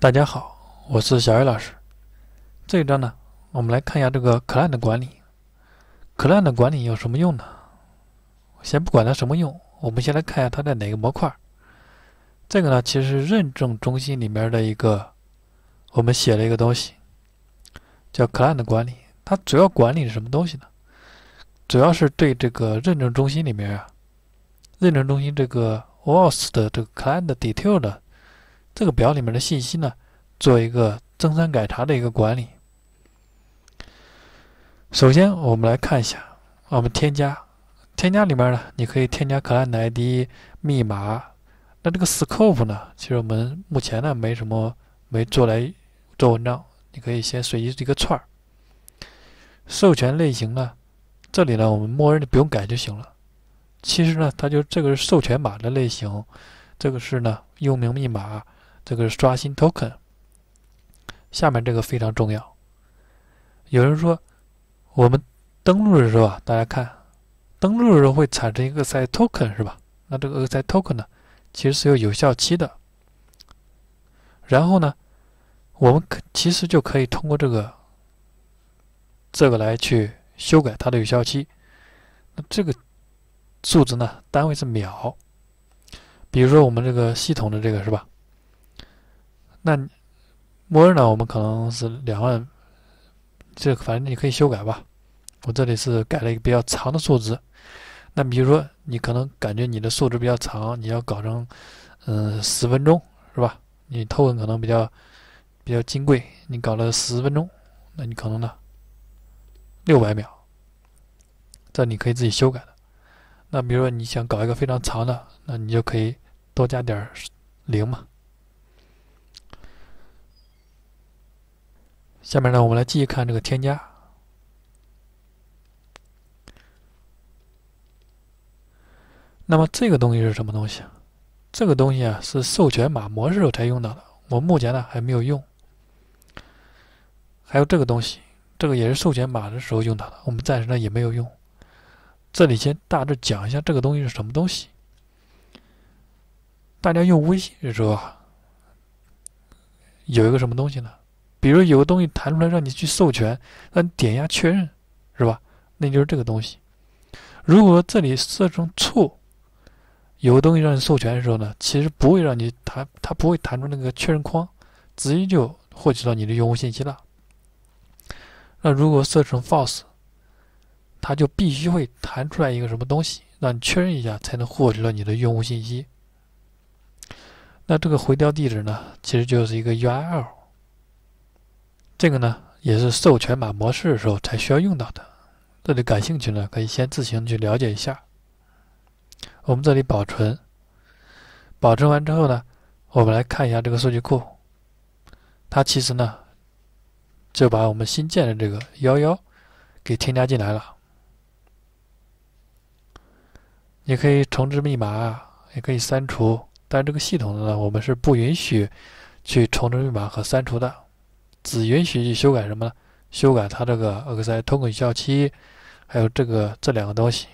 大家好，我是小瑞老师。这一章呢，我们来看一下这个 client 管理。client 管理有什么用呢？先不管它什么用，我们先来看一下它在哪个模块。这个呢，其实是认证中心里面的一个，我们写了一个东西叫 client 管理。它主要管理是什么东西呢？主要是对这个认证中心里面啊，认证中心这个 w a l t 的这个 client detail 的。这个表里面的信息呢，做一个增删改查的一个管理。首先，我们来看一下，我们添加，添加里面呢，你可以添加 client ID、密码。那这个 Scope 呢，其实我们目前呢没什么没做来做文章，你可以先随意一个串儿。授权类型呢，这里呢我们默认的不用改就行了。其实呢，它就这个是授权码的类型，这个是呢用户名密码。这个是刷新 token，下面这个非常重要。有人说，我们登录的时候啊，大家看，登录的时候会产生一个在 token 是吧？那这个在 token 呢，其实是有有效期的。然后呢，我们可其实就可以通过这个这个来去修改它的有效期。那这个数值呢，单位是秒。比如说我们这个系统的这个是吧？那默认呢？我们可能是两万，这反正你可以修改吧。我这里是改了一个比较长的数值。那比如说，你可能感觉你的数值比较长，你要搞成嗯十分钟是吧？你头文可能比较比较金贵，你搞了十分钟，那你可能呢六百秒，这你可以自己修改的。那比如说你想搞一个非常长的，那你就可以多加点儿零嘛。下面呢，我们来继续看这个添加。那么这个东西是什么东西？这个东西啊，是授权码模式时候才用到的，我目前呢还没有用。还有这个东西，这个也是授权码的时候用到的，我们暂时呢也没有用。这里先大致讲一下这个东西是什么东西。大家用微信的时候，啊，有一个什么东西呢？比如有个东西弹出来让你去授权，让你点一下确认，是吧？那就是这个东西。如果这里设成错，r u 有东西让你授权的时候呢，其实不会让你弹，它不会弹出那个确认框，直接就获取到你的用户信息了。那如果设成 false，它就必须会弹出来一个什么东西，让你确认一下才能获取到你的用户信息。那这个回调地址呢，其实就是一个 URL。这个呢，也是授权码模式的时候才需要用到的。这里感兴趣呢，可以先自行去了解一下。我们这里保存，保存完之后呢，我们来看一下这个数据库。它其实呢，就把我们新建的这个幺幺给添加进来了。你可以重置密码，也可以删除，但这个系统呢，我们是不允许去重置密码和删除的。只允许去修改什么呢？修改它这个 Excel 通过有效期，还有这个这两个东西。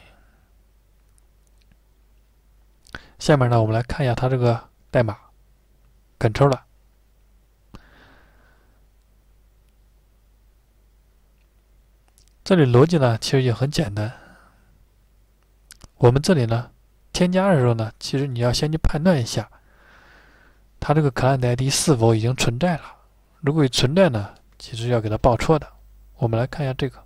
下面呢，我们来看一下它这个代码，c 跟抽了。这里逻辑呢，其实也很简单。我们这里呢，添加的时候呢，其实你要先去判断一下，它这个 Client ID 是否已经存在了。如果有存在呢，其实要给它报错的。我们来看一下这个，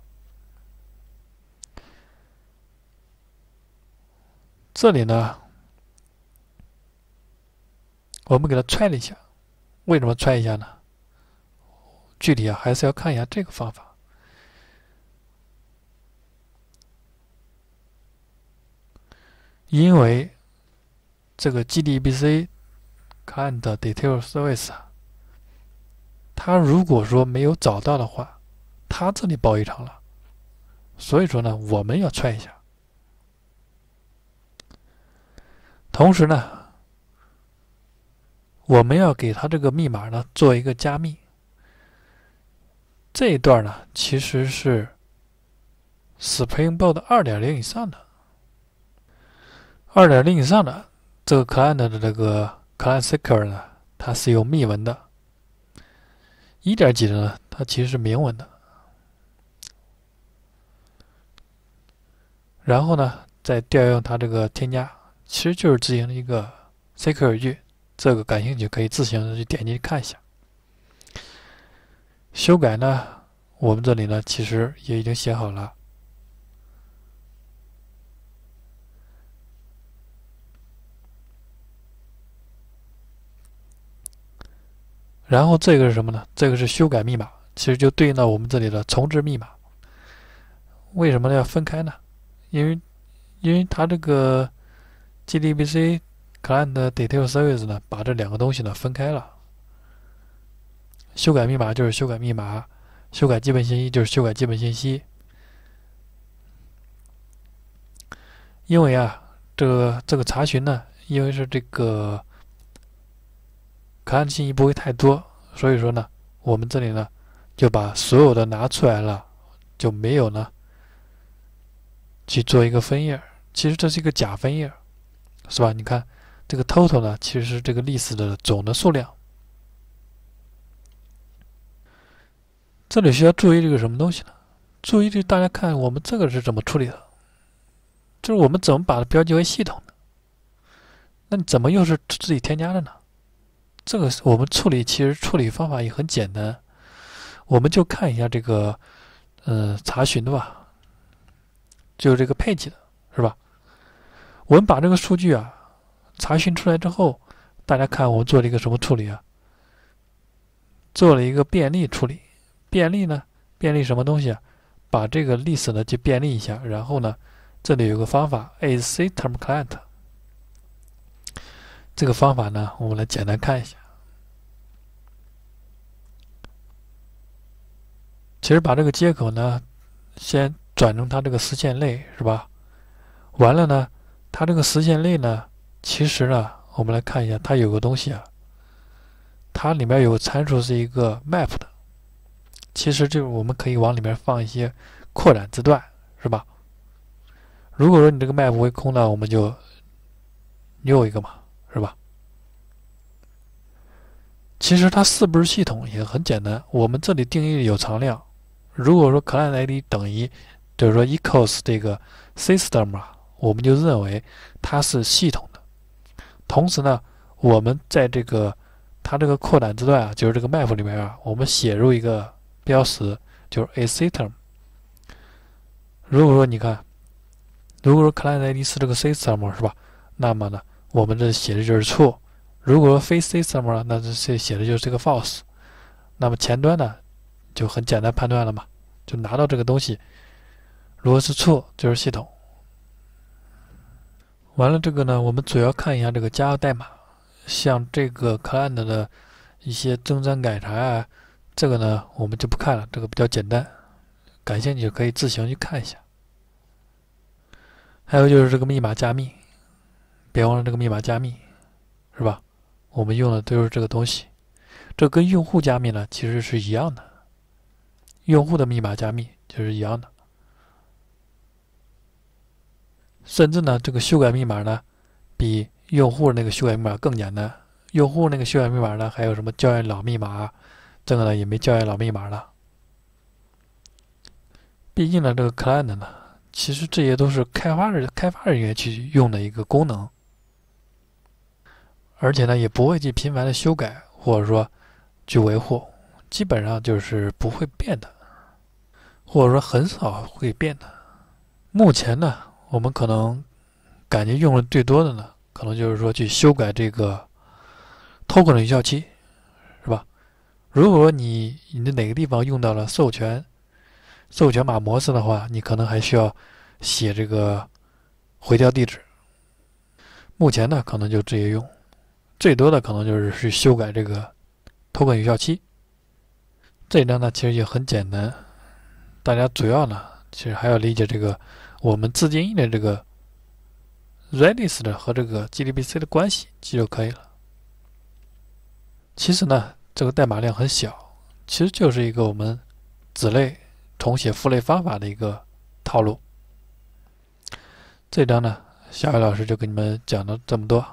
这里呢，我们给它踹了一下。为什么踹一下呢？具体啊，还是要看一下这个方法，因为这个 GDB C kind detail service。啊，他如果说没有找到的话，他这里报异常了，所以说呢，我们要踹一下。同时呢，我们要给他这个密码呢做一个加密。这一段呢，其实是 Spring Boot 二点零以上的，二点零以上的这个 client 的这个 client secure 呢，它是有密文的。一点几的呢？它其实是明文的。然后呢，再调用它这个添加，其实就是执行的一个 CQ 语句。这个感兴趣可以自行的去点击看一下。修改呢，我们这里呢其实也已经写好了。然后这个是什么呢？这个是修改密码，其实就对应到我们这里的重置密码。为什么要分开呢？因为，因为它这个 JDBC client detail service 呢，把这两个东西呢分开了。修改密码就是修改密码，修改基本信息就是修改基本信息。因为啊，这个这个查询呢，因为是这个。包看信息不会太多，所以说呢，我们这里呢就把所有的拿出来了，就没有呢去做一个分页儿。其实这是一个假分页儿，是吧？你看这个 total 呢，其实是这个历史的总的数量。这里需要注意这个什么东西呢？注意，这大家看我们这个是怎么处理的，就是我们怎么把它标记为系统的？那你怎么又是自己添加的呢？这个我们处理其实处理方法也很简单，我们就看一下这个，呃，查询的吧，就是这个 page 的是吧？我们把这个数据啊查询出来之后，大家看我们做了一个什么处理啊？做了一个便利处理，便利呢，便利什么东西啊？把这个历史呢去便利一下，然后呢，这里有个方法 is system client。这个方法呢，我们来简单看一下。其实把这个接口呢，先转成它这个实现类，是吧？完了呢，它这个实现类呢，其实呢，我们来看一下，它有个东西啊，它里面有参数是一个 map 的，其实就是我们可以往里面放一些扩展字段，是吧？如果说你这个 map 为空呢，我们就 new 一个嘛。其实它是不是系统也很简单。我们这里定义有常量，如果说 client_id 等于，就是说 equals 这个 system 啊，我们就认为它是系统的。同时呢，我们在这个它这个扩展字段啊，就是这个 map 里面啊，我们写入一个标识，就是 a system。如果说你看，如果说 client_id 是这个 system 是吧，那么呢，我们这写的就是错。如果说非 system 了，那这写的就是这个 false。那么前端呢，就很简单判断了嘛，就拿到这个东西，如果是错就是系统。完了这个呢，我们主要看一下这个加 a 代码，像这个 client 的一些增删改查啊，这个呢我们就不看了，这个比较简单，感兴趣可以自行去看一下。还有就是这个密码加密，别忘了这个密码加密，是吧？我们用的都是这个东西，这跟用户加密呢其实是一样的，用户的密码加密就是一样的，甚至呢这个修改密码呢，比用户那个修改密码更简单。用户那个修改密码呢，还有什么校验老密码，这个呢也没校验老密码了。毕竟呢这个 client 呢，其实这些都是开发人开发人员去用的一个功能。而且呢，也不会去频繁的修改，或者说去维护，基本上就是不会变的，或者说很少会变的。目前呢，我们可能感觉用的最多的呢，可能就是说去修改这个 token 的有效期，是吧？如果你你的哪个地方用到了授权、授权码模式的话，你可能还需要写这个回调地址。目前呢，可能就直接用。最多的可能就是去修改这个托管有效期。这一章呢其实也很简单，大家主要呢其实还要理解这个我们自定义的这个 Redis 的和这个 JDBC 的关系就可以了。其实呢这个代码量很小，其实就是一个我们子类重写父类方法的一个套路。这一章呢，小伟老师就给你们讲了这么多。